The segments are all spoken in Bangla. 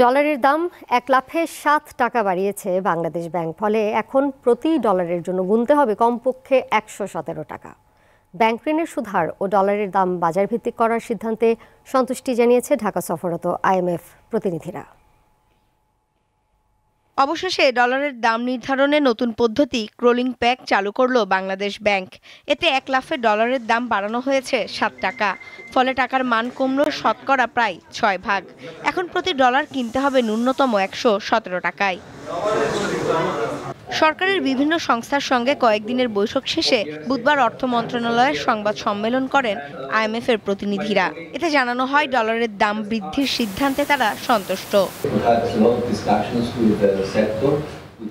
ডলারের দাম এক লাফে সাত টাকা বাড়িয়েছে বাংলাদেশ ব্যাংক ফলে এখন প্রতি ডলারের জন্য গুনতে হবে কমপক্ষে একশো সতেরো টাকা ব্যাংক ঋণের সুধার ও ডলারের দাম বাজারভিত্তিক করার সিদ্ধান্তে সন্তুষ্টি জানিয়েছে ঢাকা সফররত আইএমএফ প্রতিনিধিরা অবশেষে ডলারের দাম নির্ধারণে নতুন পদ্ধতি ক্রোলিং প্যাক চালু করল বাংলাদেশ ব্যাংক এতে এক লাফে ডলারের দাম বাড়ানো হয়েছে সাত টাকা ফলে টাকার মান কমল শতকরা প্রায় ছয় ভাগ এখন প্রতি ডলার কিনতে হবে ন্যূনতম একশো সতেরো টাকায় সরকারের বিভিন্ন সংস্থার সঙ্গে কয়েকদিনের বৈঠক শেষে বুধবার অর্থ মন্ত্রণালয়ের সংবাদ সম্মেলন করেন আইএমএফ এর প্রতিনিধিরা এতে জানানো হয় ডলারের দাম বৃদ্ধির সিদ্ধান্তে তারা সন্তুষ্ট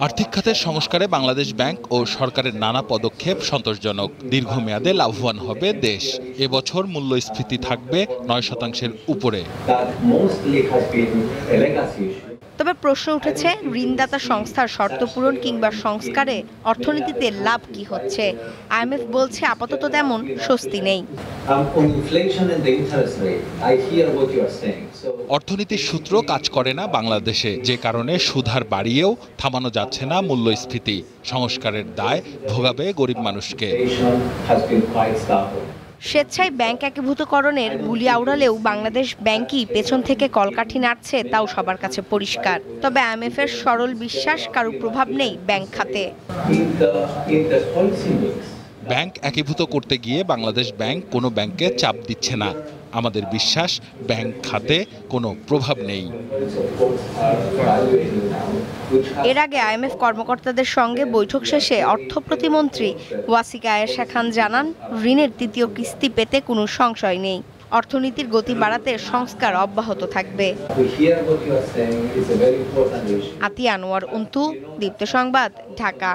আর্থিক খাতের সংস্কারে বাংলাদেশ ব্যাংক ও সরকারের নানা পদক্ষেপ সন্তোষজনক দীর্ঘমেয়াদে লাভবান হবে দেশ এবছর মূল্যস্ফীতি থাকবে নয় শতাংশের উপরে তবে প্রশ্ন উঠেছে ঋণদাতা সংস্থার শর্ত পূরণ কিংবা সংস্কারে অর্থনীতিতে লাভ কি হচ্ছে আইএমএফ বলছে আপাতত তেমন স্বস্তি নেই um, অর্থনীতির সূত্র কাজ করে না বাংলাদেশে যে কারণে সুধার বাড়িয়েও থামানো যাচ্ছে না মূল্যস্ফীতি সংস্কারের দায় ভোগাবে গরিব মানুষকে স্বেচ্ছায় ব্যাংক একীভূতকরণের গুলি আওড়ালেও বাংলাদেশ ব্যাংকই পেছন থেকে কলকাঠি নাড়ছে তাও সবার কাছে পরিষ্কার তবে আইএমএফ এর সরল বিশ্বাস কারো প্রভাব নেই ব্যাংক খাতে ব্যাংক একীভূত করতে গিয়ে বাংলাদেশ ব্যাংক কোনো ব্যাংকে চাপ দিচ্ছে না আমাদের বিশ্বাস ব্যাংক খাতে কোনো প্রভাব নেই এর আগে আইএমএফ কর্মকর্তাদের সঙ্গে বৈঠক শেষে অর্থ প্রতিমন্ত্রী ওয়াসিকা আয়েশা খান জানান ঋণের তৃতীয় কিস্তি পেতে কোনো সংশয় নেই অর্থনীতির গতি বাড়াতে সংস্কার অব্যাহত থাকবে আতিয়ানোয়ার আনোয়ার অন্তু দীপ্ত সংবাদ ঢাকা